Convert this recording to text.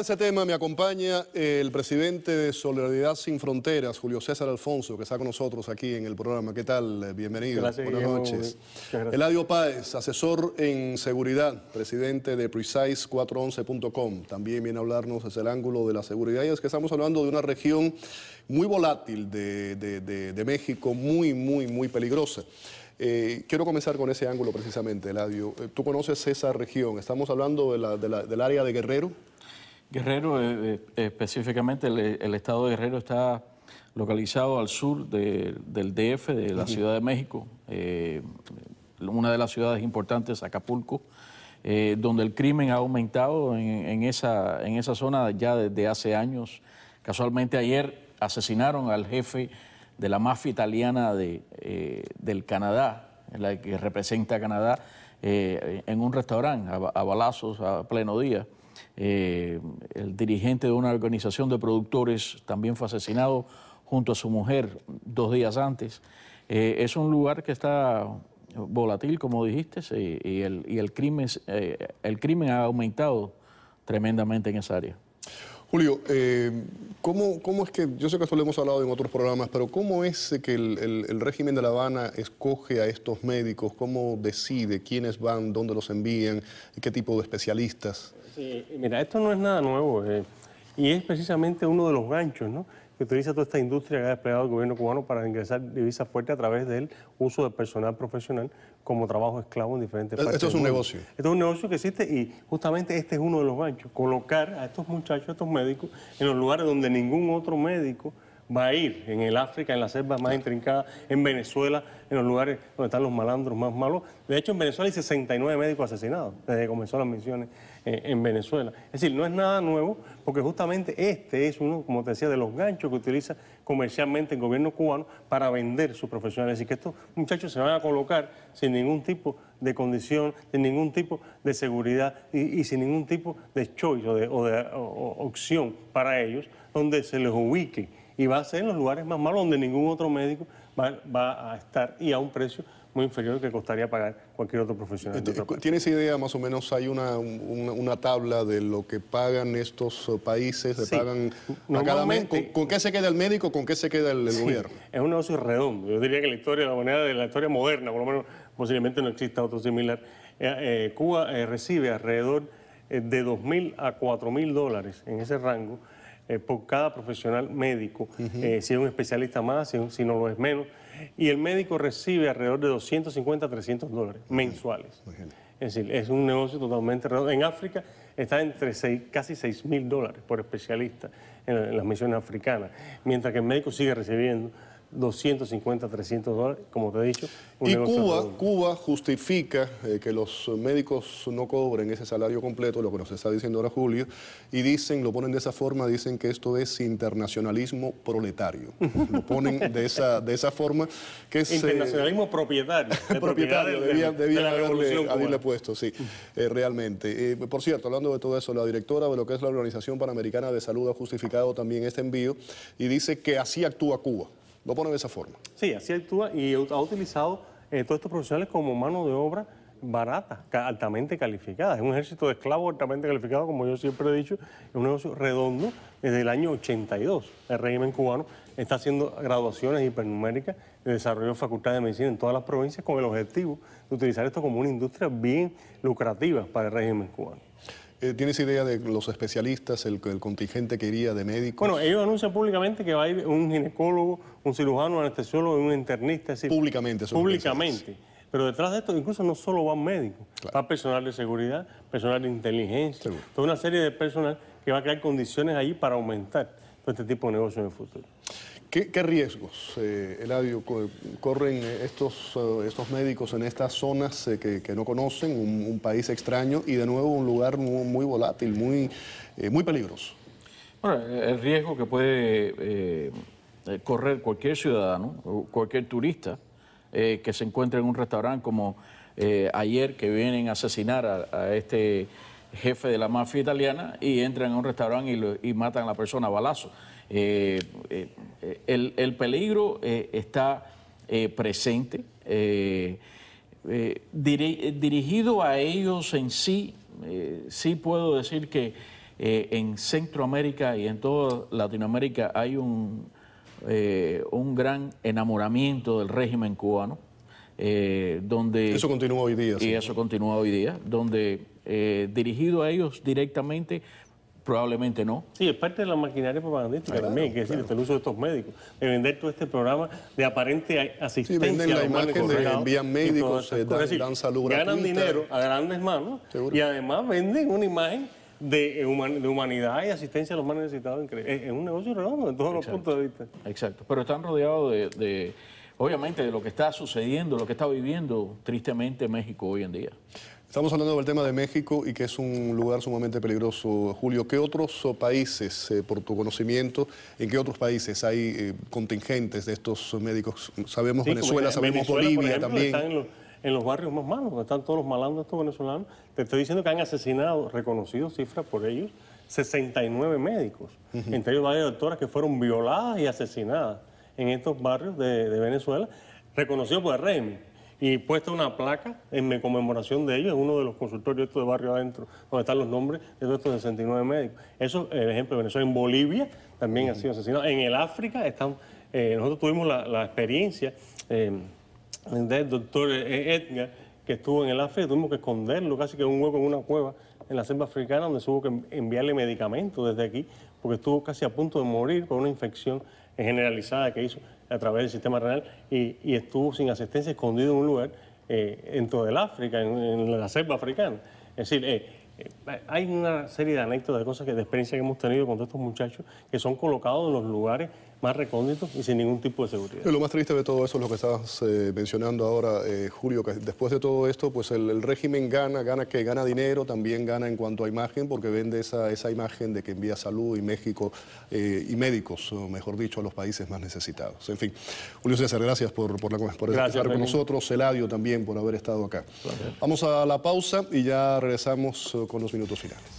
ese tema me acompaña eh, el presidente de Solidaridad Sin Fronteras, Julio César Alfonso, que está con nosotros aquí en el programa. ¿Qué tal? Eh, bienvenido. Gracias, Buenas noches. Eladio Páez, asesor en seguridad, presidente de Precise411.com. También viene a hablarnos desde el ángulo de la seguridad y es que estamos hablando de una región muy volátil de, México, muy, muy, muy peligrosa. Eh, quiero comenzar con ese ángulo precisamente, Eladio. Tú conoces esa región, estamos hablando del área de Guerrero. Guerrero, eh, eh, específicamente el, estado de Guerrero está localizado al sur del DF, de la Ciudad de México, eh, una de las ciudades importantes, Acapulco, donde el crimen ha aumentado en, esa, en esa zona ya desde hace años. Casualmente ayer asesinaron al jefe de la mafia italiana de, del Canadá, la que representa a Canadá, en un restaurante, a balazos a pleno día. Eh, el dirigente de una organización de productores también fue asesinado junto a su mujer dos días antes. Eh, es un lugar que está volátil, como dijiste, y, el, crimen, eh, el crimen ha aumentado tremendamente en esa área. Julio, eh, ¿cómo, es que, yo sé que esto lo hemos hablado en otros programas, pero cómo es que el, régimen de La Habana escoge a estos médicos? ¿Cómo decide quiénes van, dónde los envían, qué tipo de especialistas? Sí, mira, esto no es nada nuevo eh, y es precisamente uno de los ganchos, ¿no? que utiliza toda esta industria que ha desplegado el gobierno cubano para ingresar divisas fuertes a través del uso de personal profesional como trabajo esclavo en diferentes partes. Esto es un negocio. Esto es un negocio que existe y justamente este es uno de los ganchos, colocar a estos muchachos, a estos médicos, en los lugares donde ningún otro médico va a ir en el África, en las selvas más intrincadas, en Venezuela, en los lugares donde están los malandros más malos. De hecho, en Venezuela hay 69 médicos asesinados desde que comenzó las misiones eh, en Venezuela. Es decir, no es nada nuevo, porque justamente este es uno, como te decía, de los ganchos que utiliza comercialmente el gobierno cubano para vender sus profesionales. Es decir, que estos muchachos se van a colocar sin ningún tipo de condición, sin ningún tipo de seguridad y, sin ningún tipo de choice o de, opción para ellos, donde se les ubique y va a ser en los lugares más malos donde ningún otro médico va, a estar y a un precio muy inferior que costaría pagar cualquier otro profesional. Este, ¿Tienes idea más o menos? Hay una, una, tabla de lo que pagan estos eh, países, pagan ¿Con, qué se queda el médico? ¿Con qué se queda el, gobierno? Es un negocio redondo. Yo diría que la historia la moneda de la historia moderna, por lo menos posiblemente no exista otro similar. Eh, eh, Cuba recibe alrededor de 2.000 a 4.000 dólares en ese rango eh, por cada profesional médico, eh, si es un especialista más, si, no lo es menos, y el médico recibe alrededor de 250 a 300 dólares mensuales. Es decir, es un negocio totalmente En África está entre casi 6 mil dólares por especialista en las misiones africanas, mientras que el médico sigue recibiendo 250, 300 dólares, como te he dicho. y Cuba, Cuba justifica eh, que los médicos no cobren ese salario completo, lo que nos está diciendo ahora Julio, y dicen, lo ponen de esa forma, dicen que esto es internacionalismo proletario. lo ponen de esa, de esa forma que es... Eh, internacionalismo propietario. propietario, haberle, puesto, sí, eh, realmente. por cierto, hablando de todo eso, la directora de lo que es la Organización Panamericana de Salud ha justificado también este envío y dice que así actúa Cuba. Lo pone de esa forma. Sí, así actúa y ha utilizado eh, todos estos profesionales como mano de obra barata, altamente calificada. Es un ejército de esclavos altamente calificado, como yo siempre he dicho, es un negocio redondo desde el año 82. El régimen cubano está haciendo graduaciones hipernuméricas de desarrollo de facultades de medicina en todas las provincias con el objetivo de utilizar esto como una industria bien lucrativa para el régimen cubano. Eh, ¿Tienes idea de los especialistas, el, contingente que iría de médicos? Bueno, ellos anuncian públicamente que va a ir un ginecólogo, un cirujano, un anestesiólogo un internista. Es públicamente. Públicamente. Pero detrás de esto incluso no solo van médicos, va personal de seguridad, personal de inteligencia, toda una serie de personal que va a crear condiciones ahí para aumentar este tipo de negocio en el futuro. ¿Qué, riesgos, eh, Eladio, corren estos, eh, estos médicos en estas zonas eh, que, no conocen, un, país extraño y de nuevo un lugar muy, volátil, muy, eh, muy peligroso? Bueno, el riesgo que puede correr cualquier ciudadano, cualquier turista que se encuentre en un restaurante como ayer que vienen a asesinar a este jefe de la mafia italiana, y entran a un restaurante y, matan a la persona a balazo. Eh, eh, el, peligro eh, está presente, dirigido a ellos en sí, sí puedo decir que en Centroamérica y en toda Latinoamérica hay un, un gran enamoramiento del régimen cubano. donde, eso continúa hoy día. Y eso continúa hoy día, donde eh, dirigido a ellos directamente, Probablemente no. Sí, es parte de la maquinaria propagandística también, que es decir, el uso de estos médicos, de vender todo este programa de aparente asistencia. Sí, venden la imagen de envían médicos, dan, salud gratuita. Ganan dinero a grandes manos y además venden una imagen eh, de, humanidad y asistencia a los más necesitados. Es, un negocio redondo en todos los puntos de vista. Exacto, pero están rodeados de, obviamente, de lo que está sucediendo, lo que está viviendo tristemente México hoy en día. Estamos hablando del tema de México y que es un lugar sumamente peligroso. Julio, ¿qué otros países, eh, por tu conocimiento, en qué otros países hay eh, contingentes de estos médicos? Sabemos Venezuela, sabemos Bolivia también. Están en, los, barrios más malos, donde están todos los malandros, estos venezolanos. Te estoy diciendo que han asesinado, reconocido cifra por ellos, 69 médicos, entre ellos varias doctoras que fueron violadas y asesinadas en estos barrios de, Venezuela, reconocido por el régimen y puesta una placa en conmemoración de ellos en uno de los consultorios estos de barrio adentro, donde están los nombres de todos estos 69 médicos. Eso es eh, el ejemplo de Venezuela. En Bolivia también ha sido asesinado. En el África están, eh, nosotros tuvimos la, experiencia eh, del doctor Edgar, que estuvo en el África, tuvimos que esconderlo casi que en un hueco en una cueva en la selva africana, donde se que enviarle medicamentos desde aquí, porque estuvo casi a punto de morir por una infección generalizada que hizo a través del sistema renal y, estuvo sin asistencia, escondido en un lugar eh, en todo el África, en, la selva africana. Es decir, eh, eh, hay una serie de anécdotas, de cosas, de experiencias que hemos tenido con estos muchachos que son colocados en los lugares más recóndito y sin ningún tipo de seguridad. lo más triste de todo eso es lo que estás eh, mencionando ahora, eh, Julio, que después de todo esto, pues el, régimen gana, gana que gana dinero, también gana en cuanto a imagen, porque vende esa, esa imagen de que envía salud y México eh, y médicos, o mejor dicho, a los países más necesitados. En fin, Julio César, gracias por, por, la, estar con nosotros, Celadio también por haber estado acá. Vamos a la pausa y ya regresamos con los minutos finales.